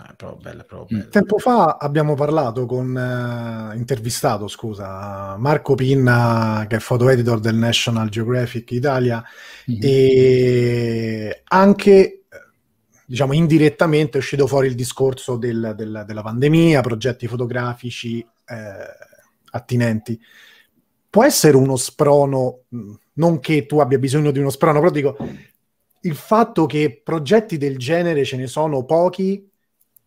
Ah, proprio bella, proprio mm. bella. Tempo fa abbiamo parlato con, eh, intervistato, scusa, Marco Pinna, che è photo editor del National Geographic Italia, mm-hmm. e anche, diciamo, indirettamente è uscito fuori il discorso del, del, della pandemia, progetti fotografici eh, attinenti può essere uno sprono, mm, non che tu abbia bisogno di uno sprono, però dico, il fatto che progetti del genere ce ne sono pochi,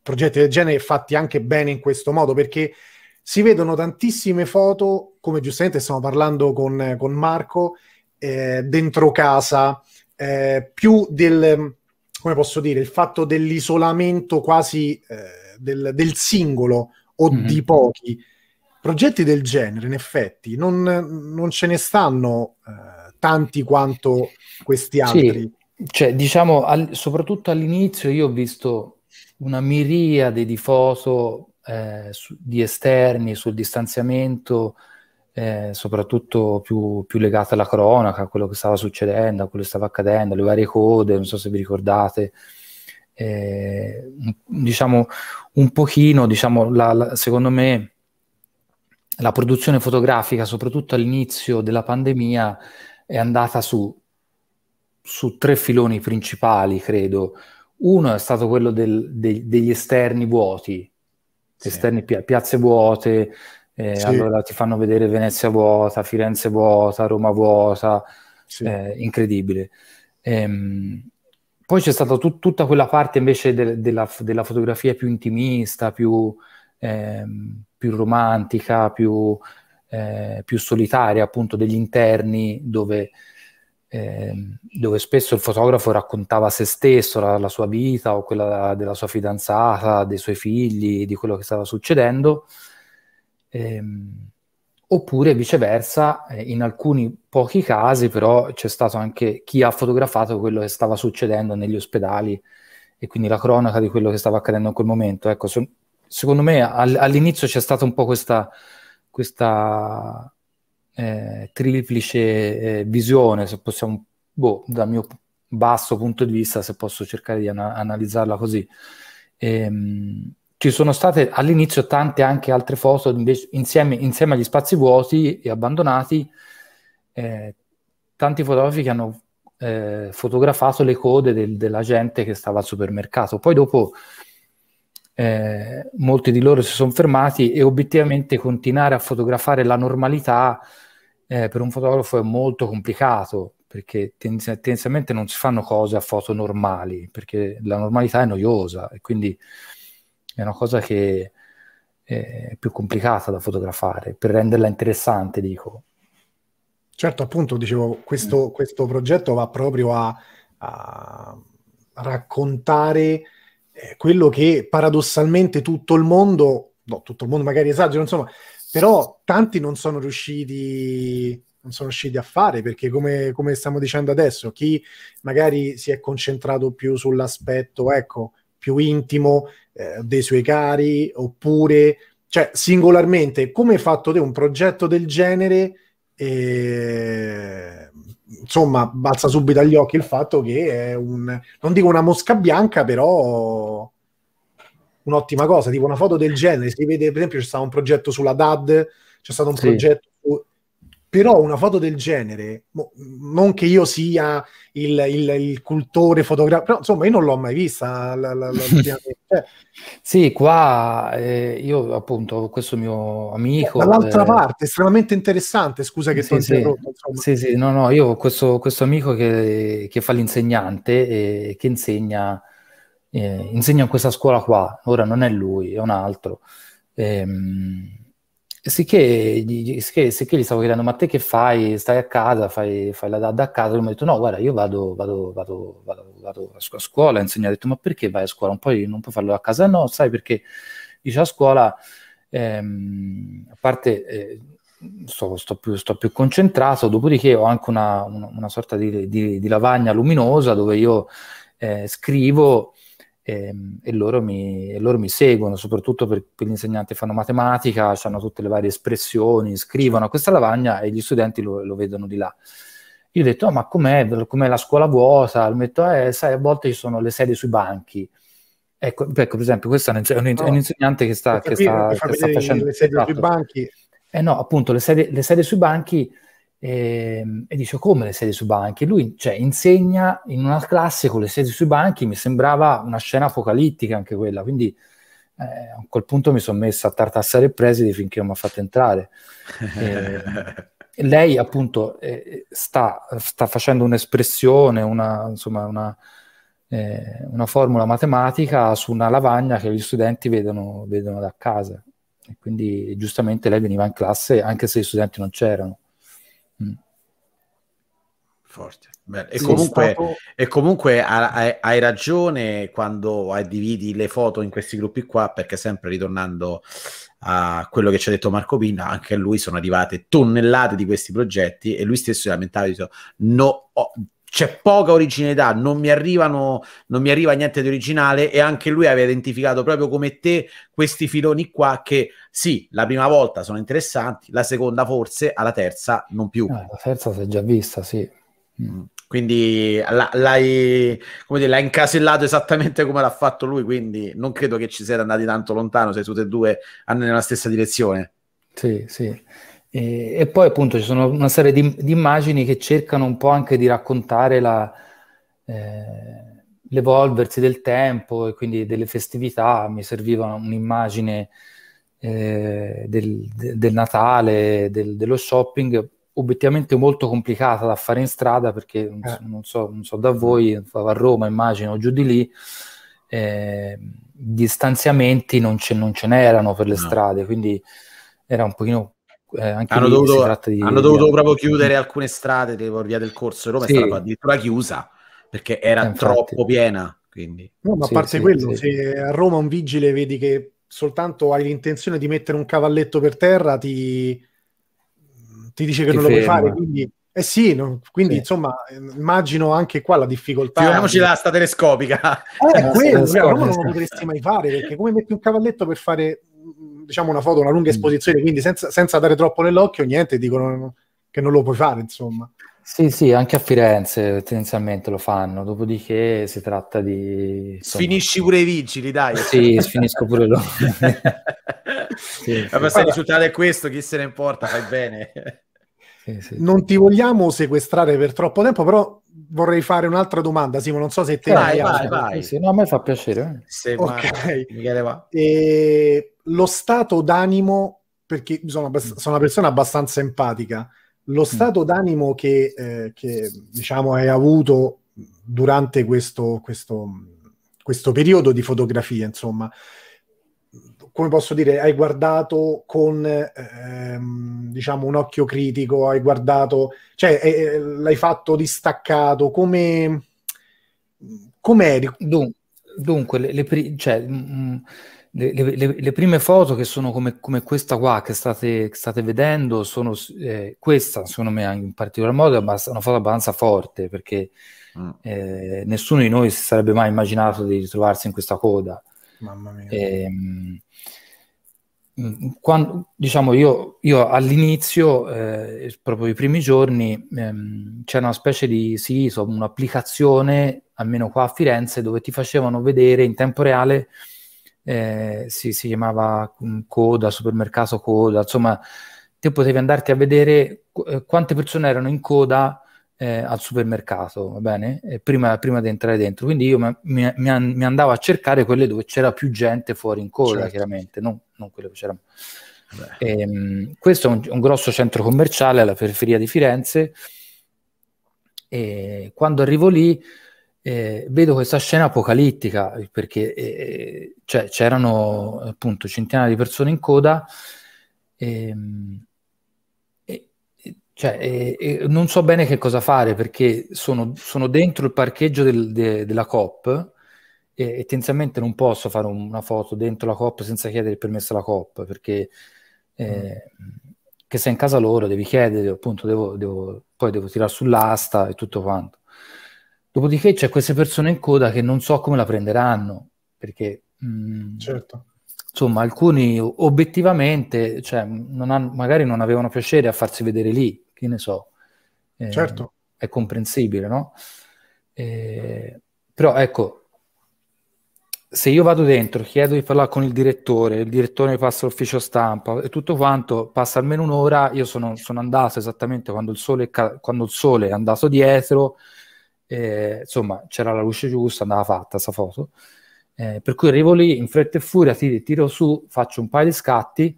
progetti del genere fatti anche bene in questo modo, perché si vedono tantissime foto, come giustamente stiamo parlando con, con Marco, eh, dentro casa, eh, più del, come posso dire, il fatto dell'isolamento quasi eh, del, del, singolo o mm-hmm. di pochi progetti del genere, in effetti, non, non ce ne stanno eh, tanti quanto questi altri. Sì, cioè, diciamo, al, soprattutto all'inizio io ho visto una miriade di foto eh, su, di esterni sul distanziamento, eh, soprattutto più, più legate alla cronaca, a quello che stava succedendo, a quello che stava accadendo, le varie code, non so se vi ricordate. Eh, diciamo un pochino, diciamo, la, la, secondo me la produzione fotografica, soprattutto all'inizio della pandemia, è andata su, su tre filoni principali, credo. Uno è stato quello del, de, degli esterni vuoti, sì. esterni pi- piazze vuote, eh, sì. allora ti fanno vedere Venezia vuota, Firenze vuota, Roma vuota, sì. eh, incredibile. Ehm, poi c'è stata tut- tutta quella parte invece de- della, della, fotografia più intimista, più... Ehm, più romantica, più, eh, più solitaria, appunto degli interni dove, eh, dove, spesso il fotografo raccontava se stesso, la, la, sua vita o quella della sua fidanzata, dei suoi figli, di quello che stava succedendo. Eh, oppure viceversa, eh, in alcuni pochi casi però c'è stato anche chi ha fotografato quello che stava succedendo negli ospedali e quindi la cronaca di quello che stava accadendo in quel momento. Ecco, sono secondo me all'inizio c'è stata un po' questa, questa eh, triplice eh, visione, se possiamo, boh, dal mio basso punto di vista, se posso cercare di ana- analizzarla così. Ehm, ci sono state all'inizio tante anche altre foto invece, insieme, insieme, agli spazi vuoti e abbandonati, eh, tanti fotografi che hanno eh, fotografato le code del, della gente che stava al supermercato. Poi dopo eh, molti di loro si sono fermati e obiettivamente continuare a fotografare la normalità eh, per un fotografo è molto complicato perché tendenzialmente non si fanno cose a foto normali perché la normalità è noiosa e quindi è una cosa che eh, è più complicata da fotografare per renderla interessante dico certo appunto dicevo questo, mm. questo progetto va proprio a, a raccontare eh, quello che paradossalmente tutto il mondo, no, tutto il mondo magari esagero, insomma, però tanti non sono riusciti non sono riusciti a fare perché come, come, stiamo dicendo adesso chi magari si è concentrato più sull'aspetto ecco, più intimo eh, dei suoi cari oppure cioè singolarmente come hai fatto te un progetto del genere eh, insomma, balza subito agli occhi il fatto che è un, non dico una mosca bianca, però un'ottima cosa, tipo una foto del genere, si vede per esempio c'è stato un progetto sulla DAD, c'è stato un sì. progetto però una foto del genere, non che io sia il, il, il cultore fotografico, però insomma io non l'ho mai vista. La, la, la, cioè, sì, qua eh, io appunto questo mio amico... Dall'altra eh, parte, estremamente interessante, scusa che sì, sono sì, interrotto. Sì, sì, no, no, io ho questo, questo amico che, che, fa l'insegnante e eh, che insegna, eh, insegna in questa scuola qua, ora non è lui, è un altro. Ehm, Sicché gli, sicché, sicché gli stavo chiedendo, ma te che fai? Stai a casa, fai, fai la dada a casa? Lui mi ha detto, no, guarda, io vado, vado, vado, vado a scuola a insegnare. Ho detto, ma perché vai a scuola? Poi non puoi farlo a casa? No, sai perché, dice, a scuola, ehm, a parte... Eh, Sto, sto, più, sto, più, concentrato, dopodiché ho anche una, una, una sorta di, di, di, lavagna luminosa dove io eh, scrivo e, ehm, e, loro, mi, e loro, mi, seguono, soprattutto perché gli insegnanti fanno matematica, hanno tutte le varie espressioni, scrivono a questa lavagna e gli studenti lo, lo vedono di là. Io ho detto, oh, ma com'è, com'è la scuola vuota? Ho detto, eh, sai, a volte ci sono le sedie sui banchi. Ecco, ecco, per esempio, questo è un, un, un insegnante che sta, che sta, che sta facendo... Le sedie sui esatto. banchi. Eh no, appunto, le sedie, le sedie sui banchi e, ehm, e dice come le sedie sui banchi? Lui cioè, insegna in una classe con le sedie sui banchi, mi sembrava una scena apocalittica anche quella, quindi eh, a quel punto mi sono messo a tartassare il preside finché non mi ha fatto entrare. E, ehm, lei appunto eh, sta, sta, facendo un'espressione, una, insomma, una, eh, una, formula matematica su una lavagna che gli studenti vedono, vedono da casa. E quindi giustamente lei veniva in classe anche se gli studenti non c'erano. Forte. Bene. E, sì, comunque, stato... e, comunque, hai, hai, ragione quando dividi le foto in questi gruppi qua, perché sempre ritornando a quello che ci ha detto Marco Pina, anche a lui sono arrivate tonnellate di questi progetti e lui stesso si lamentava di no, oh, c'è poca originalità, non mi, arrivano, non mi arriva niente di originale e anche lui aveva identificato proprio come te questi filoni qua che sì, la prima volta sono interessanti, la seconda forse, alla terza non più. Eh, la terza si è già vista, sì Mm. Quindi la, l'hai, dire, l'hai, incasellato esattamente come l'ha fatto lui, quindi non credo che ci siete andati tanto lontano, se tutti e due hanno nella stessa direzione. Sì, sì. E, e, poi appunto ci sono una serie di, di, immagini che cercano un po' anche di raccontare la, eh, l'evolversi del tempo e quindi delle festività. Mi serviva un'immagine eh, del, del, Natale, del, dello shopping obiettivamente molto complicata da fare in strada perché non eh. so, non so, non so da voi, a Roma immagino, giù di lì, eh, stanziamenti non ce, non ce n'erano per le no. strade, quindi era un pochino... Eh, anche hanno dovuto, di, hanno dovuto di... proprio chiudere alcune strade tipo via del corso Roma sì. è stata addirittura chiusa perché era eh, troppo piena quindi. No, ma sì, a parte sì, quello se a Roma un vigile vedi che soltanto hai l'intenzione di mettere un cavalletto per terra ti, ti dice che ti non ferma. lo puoi fare, quindi... Eh sì, non, quindi sì. insomma eh, immagino anche qua la difficoltà. Figuriamoci di... l'asta telescopica. Eh, eh quello, cioè, non lo potresti mai fare perché come metti un cavalletto per fare diciamo una foto, una lunga mm. esposizione, mm. quindi senza, senza, dare troppo nell'occhio, niente, dicono che non lo puoi fare, insomma. Sì, sì, anche a Firenze tendenzialmente lo fanno, dopodiché si tratta di... Insomma, Finisci pure i vigili, dai. Sì, finisco pure loro. sì, sì. Vabbè, se il risultato è questo, chi se ne importa, fai bene sì, Non ti vogliamo sequestrare per troppo tempo, però vorrei fare un'altra domanda, Simo. Non so se te vai, la vai, vai. Sì, no, a me fa piacere. Eh. Se okay. va, e lo stato d'animo, perché sono, abbast- mm. sono, una persona abbastanza empatica, lo mm. stato mm. d'animo che, eh, che, diciamo hai avuto durante questo, questo, questo periodo di fotografia, insomma, come posso dire, hai guardato con ehm, diciamo un occhio critico, hai guardato, cioè eh, eh l'hai fatto distaccato, come eri? Dunque, dunque le, le, pri- cioè, mh, mm, mm, le, le, prime foto che sono come, come questa qua che state, che state vedendo sono eh, questa, secondo me in particolar modo è una foto abbastanza forte perché mm. eh, nessuno di noi si sarebbe mai immaginato di ritrovarsi in questa coda Mamma mia. E, ehm, mm, quando, diciamo, io, io all'inizio, eh, proprio i primi giorni, ehm, c'era una specie di sì, so, un'applicazione, almeno qua a Firenze, dove ti facevano vedere in tempo reale, eh, si, si, chiamava mm, Coda, supermercato Coda, insomma, te potevi andarti a vedere qu- eh, quante persone erano in coda eh, al supermercato, va bene? Eh, prima, prima, di entrare dentro. Quindi io mi, mi, mi, andavo a cercare quelle dove c'era più gente fuori in coda, certo. chiaramente, non, non, quelle dove c'erano. E, ehm, questo è un, un, grosso centro commerciale alla periferia di Firenze. E quando arrivo lì eh, vedo questa scena apocalittica perché eh, cioè, c'erano appunto centinaia di persone in coda. Ehm, cioè, eh, eh, non so bene che cosa fare perché sono, sono dentro il parcheggio del, de, della COP e, e tendenzialmente non posso fare un, una foto dentro la COP senza chiedere il permesso alla COP perché eh, mm. che sei in casa loro devi chiedere, appunto, devo, devo, poi devo tirare sull'asta e tutto quanto. Dopodiché c'è queste persone in coda che non so come la prenderanno perché... Mm, certo insomma, alcuni obiettivamente cioè, non hanno, magari non avevano piacere a farsi vedere lì, che ne so. Eh, certo. È comprensibile, no? Eh, però ecco, se io vado dentro, chiedo di parlare con il direttore, il direttore mi passa l'ufficio stampa e tutto quanto, passa almeno un'ora, io sono, sono andato esattamente quando il sole, quando il sole è andato dietro, eh, insomma c'era la luce giusta, andava fatta questa foto. Eh, per cui arrivo lì in fretta e furia, tiro su, faccio un paio di scatti,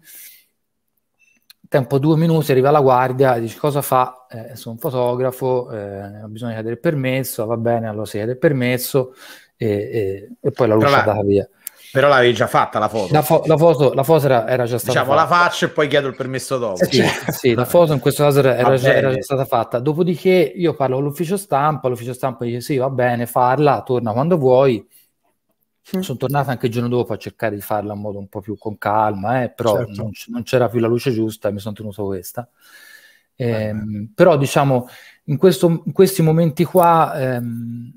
tempo due minuti, arriva la guardia dice cosa fa? Eh, sono un fotografo, eh, bisogna chiedere permesso, va bene, allora si chiede il permesso e, e, e poi la luce è andata via. Però l'avevi già fatta la foto. La, fo- la foto, la foto era, era, già stata diciamo, fatta. Diciamo la faccio e poi chiedo il permesso dopo. sì, sì, la foto in questo caso era, già, era, già, stata fatta. Dopodiché io parlo all'ufficio stampa, l'ufficio stampa dice sì, va bene, farla, torna quando vuoi. Mm. Hm. Sono tornato anche il giorno dopo a cercare di farla in modo un po' più con calma, eh, però certo. non, non, c'era più la luce giusta e mi sono tenuto questa. Eh, però diciamo, in, questo, in, questi momenti qua, ehm,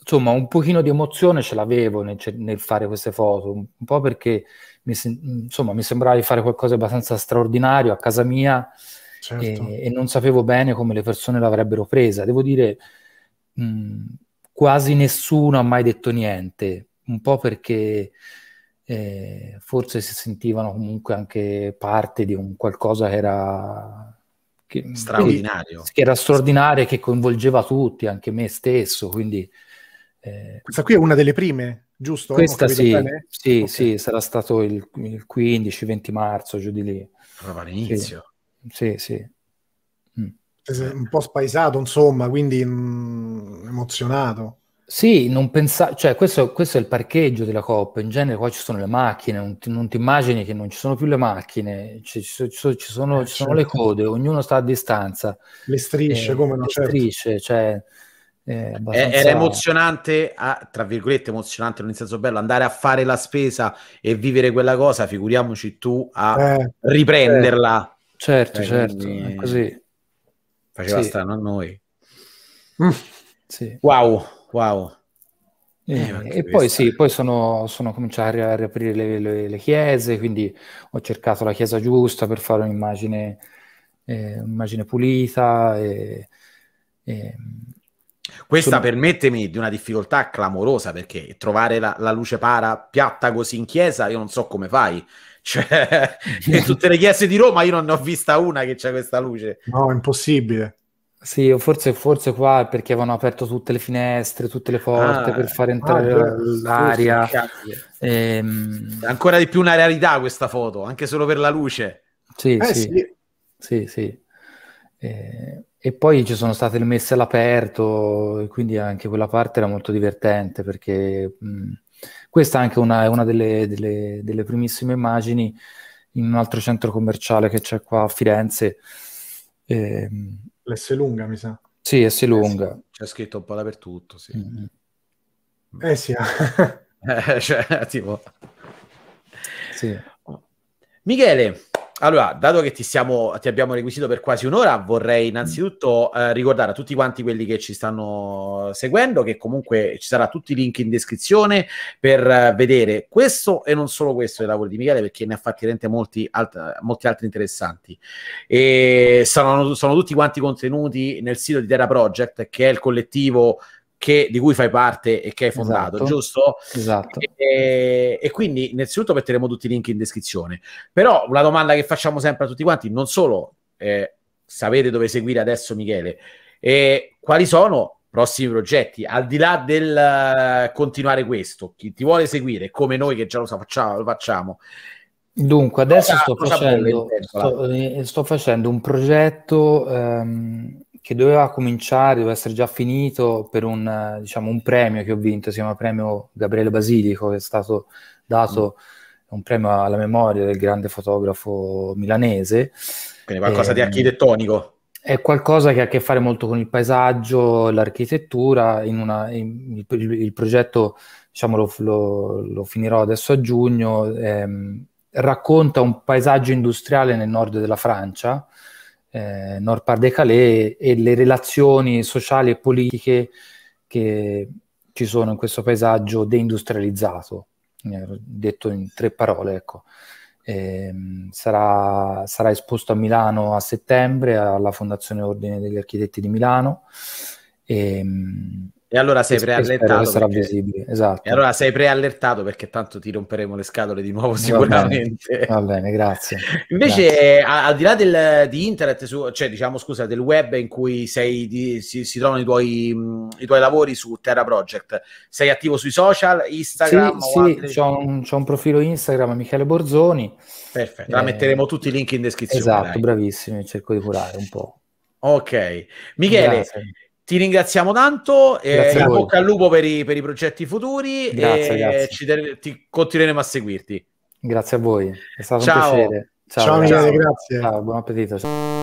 insomma, un pochino di emozione ce l'avevo nel, nel fare queste foto, un, po' perché mi, insomma, mi sembrava di fare qualcosa di abbastanza straordinario a casa mia. Certo. E, e, non sapevo bene come le persone l'avrebbero presa. Devo dire, mh, mhmm, quasi nessuno ha mai detto niente, un po' perché eh, forse si sentivano comunque anche parte di un qualcosa che era che, straordinario, che, che era straordinario e che coinvolgeva tutti, anche me stesso, quindi... Eh, questa qui è una delle prime, giusto? Questa sì, sì, okay. sì, sarà stato il, il 15-20 marzo, giù di lì. Proprio all'inizio. Sì, sì. sì. Mm. Un po' spaesato, insomma, quindi mh, mm, emozionato. Sì, non pensa- cioè, questo, questo, è il parcheggio della Coppa, in genere qua ci sono le macchine, non ti, non ti immagini che non ci sono più le macchine, ci, ci, ci, ci sono, eh, certo. sono, le certo. code, ognuno sta a distanza. Le strisce, eh, come non Le certo. strisce, cioè... Eh, eh, abbastanza... Era emozionante, ah, tra virgolette, emozionante, non in senso bello, andare a fare la spesa e vivere quella cosa, figuriamoci tu a eh, riprenderla. Certo, certo, eh, certo quindi... così. Faceva sì. strano a noi. Mm. Sì. Wow, Wow. Eh, eh e poi sì, poi sono, sono cominciato a riaprire le, le, le, chiese, quindi ho cercato la chiesa giusta per fare un'immagine, eh, un'immagine pulita. E, e... Questa sono... permettetemi di una difficoltà clamorosa perché trovare la, la, luce para piatta così in chiesa io non so come fai. Cioè, in tutte le chiese di Roma io non ne ho vista una che c'è questa luce. No, impossibile. Sì, o forse, forse qua è perché avevano aperto tutte le finestre, tutte le porte ah, per far entrare ah, l'aria. E, ehm, ancora di più una realtà questa foto, anche solo per la luce. Sì, eh, sì. sì. sì, sì. E, eh, e, poi ci sono state le messe all'aperto, quindi anche quella parte era molto divertente perché mh, questa è anche una, una delle, delle, delle primissime immagini in un altro centro commerciale che c'è qua a Firenze. E, ehm, l'S lunga, mi sa. Sì, S lunga. Eh, sì. C'è scritto un po' dappertutto, sì. Mm-hmm. Eh sì. eh, cioè, tipo... Sì. Michele, allora, dato che ti, siamo, ti, abbiamo requisito per quasi un'ora, vorrei mm. innanzitutto eh, ricordare a tutti quanti quelli che ci stanno seguendo che comunque ci sarà tutti i link in descrizione per eh, vedere questo e non solo questo dei lavori di Michele, perché ne ha fatti rente molti, alt- molti altri interessanti. E sono, sono, tutti quanti contenuti nel sito di Terra Project, che è il collettivo che, di cui fai parte e che hai fondato, esatto. giusto? Esatto. E, e, quindi innanzitutto metteremo tutti i link in descrizione. Però una domanda che facciamo sempre a tutti quanti, non solo eh, sapete dove seguire adesso Michele, eh, quali sono i prossimi progetti? Al di là del uh, continuare questo, chi ti vuole seguire, come noi che già lo, sa, facciamo, lo facciamo, Dunque, adesso sto, facendo, sto, eh, sto, facendo, un progetto ehm, che doveva cominciare, doveva essere già finito per un, eh, diciamo, un premio che ho vinto, si chiama premio Gabriele Basilico, che è stato dato mm. un premio alla memoria del grande fotografo milanese. Quindi qualcosa e, di ehm, architettonico. È qualcosa che ha a che fare molto con il paesaggio, l'architettura, in una, in, il, il, progetto diciamo, lo, lo, lo, finirò adesso a giugno, ehm, racconta un paesaggio industriale nel nord della Francia, eh, Nord Pas-de-Calais e le relazioni sociali e politiche che ci sono in questo paesaggio deindustrializzato, detto in tre parole, ecco. Eh, sarà, sarà, esposto a Milano a settembre alla Fondazione Ordine degli Architetti di Milano. E, ehm, e allora sei preallertato. Perché... Esatto. E allora sei preallertato perché tanto ti romperemo le scatole di nuovo sicuramente. Va bene, Va bene grazie. Invece, grazie. A, al di là del, di internet, su, cioè diciamo scusa, del web in cui sei, di, si, si, trovano i tuoi, mh, i tuoi, lavori su Terra Project, sei attivo sui social, Instagram? Sì, sì altri... c'ho, un, c'ho un, profilo Instagram, Michele Borzoni. Perfetto, eh... la metteremo tutti i link in descrizione. Esatto, dai. bravissimi, cerco di curare un po'. Ok, Michele. Grazie. Ti ringraziamo tanto, eh, in bocca al lupo per i, per i progetti futuri grazie, e grazie. Ci te, ti, continueremo a seguirti. Grazie a voi, è stato ciao. un piacere. Ciao, ciao ragazzi, grazie. Ciao, buon appetito. Ciao.